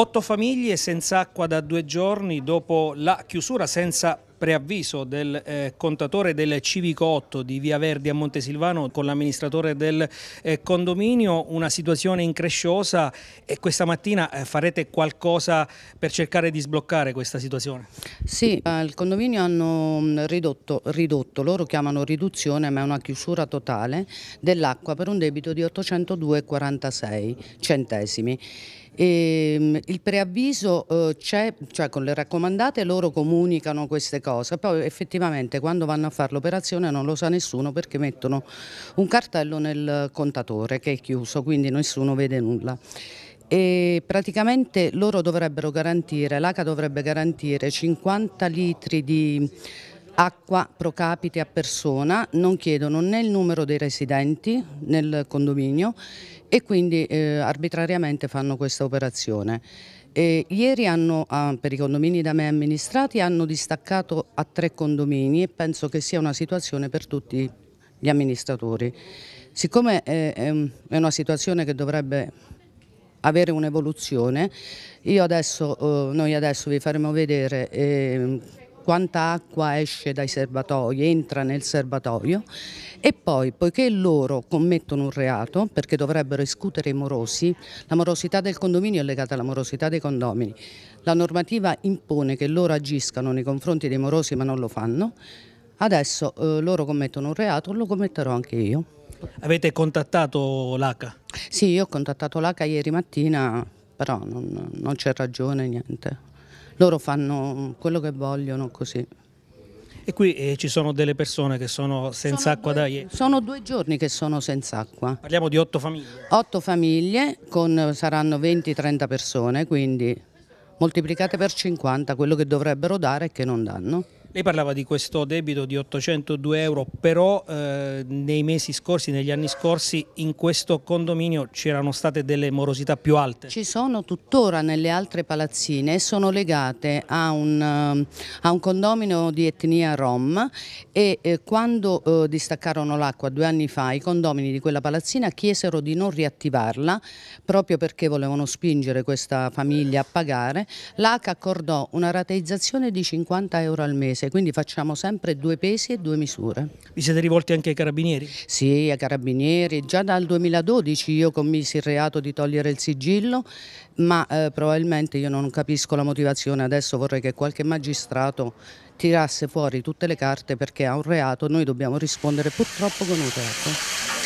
Otto famiglie senza acqua da due giorni dopo la chiusura senza preavviso del eh, contatore del Civico 8 di Via Verdi a Montesilvano con l'amministratore del eh, condominio, una situazione incresciosa e questa mattina eh, farete qualcosa per cercare di sbloccare questa situazione? Sì, eh, il condominio hanno mm, ridotto, ridotto, loro chiamano riduzione ma è una chiusura totale dell'acqua per un debito di 802,46 centesimi. E, ehm, il preavviso eh, c'è, cioè con le raccomandate loro comunicano queste cose cosa, poi effettivamente quando vanno a fare l'operazione non lo sa nessuno perché mettono un cartello nel contatore che è chiuso, quindi nessuno vede nulla e praticamente loro dovrebbero garantire, l'ACA dovrebbe garantire 50 litri di acqua pro capite a persona, non chiedono né il numero dei residenti nel condominio e quindi eh, arbitrariamente fanno questa operazione. E ieri hanno, ah, per i condomini da me amministrati hanno distaccato a tre condomini e penso che sia una situazione per tutti gli amministratori. Siccome eh, è, una situazione che dovrebbe avere un'evoluzione, oh, noi adesso vi faremo vedere ehm, quanta acqua esce dai serbatoi, entra nel serbatoio e poi poiché loro commettono un reato perché dovrebbero escutere i morosi, la morosità del condominio è legata alla morosità dei condomini, la normativa impone che loro agiscano nei confronti dei morosi ma non lo fanno, adesso eh, loro commettono un reato, lo commetterò anche io. Avete contattato l'ACA? Sì, io ho contattato l'ACA ieri mattina, però non, non c'è ragione, niente loro fanno quello che vogliono così. E qui eh, ci sono delle persone che sono senza sono acqua due, da ieri. Sono due giorni che sono senza acqua. Parliamo di otto famiglie. Otto famiglie, con, saranno 20-30 persone, quindi moltiplicate per 50 quello che dovrebbero dare e che non danno. Lei parlava di questo debito di 802 euro, però eh, nei mesi scorsi, negli anni scorsi, in questo condominio c'erano state delle morosità più alte. Ci sono tuttora nelle altre palazzine e sono legate a un, eh, a un, condominio di etnia rom e eh, quando eh, distaccarono l'acqua due anni fa i condomini di quella palazzina chiesero di non riattivarla proprio perché volevano spingere questa famiglia a pagare. L'ACA accordò una rateizzazione di 50 euro al mese paese, quindi facciamo sempre due pesi e due misure. Vi siete rivolti anche ai carabinieri? Sì, ai carabinieri. Già dal 2012 io commisi il reato di togliere il sigillo, ma eh, probabilmente io non capisco la motivazione. Adesso vorrei che qualche magistrato tirasse fuori tutte le carte perché a un reato noi dobbiamo rispondere purtroppo con un reato.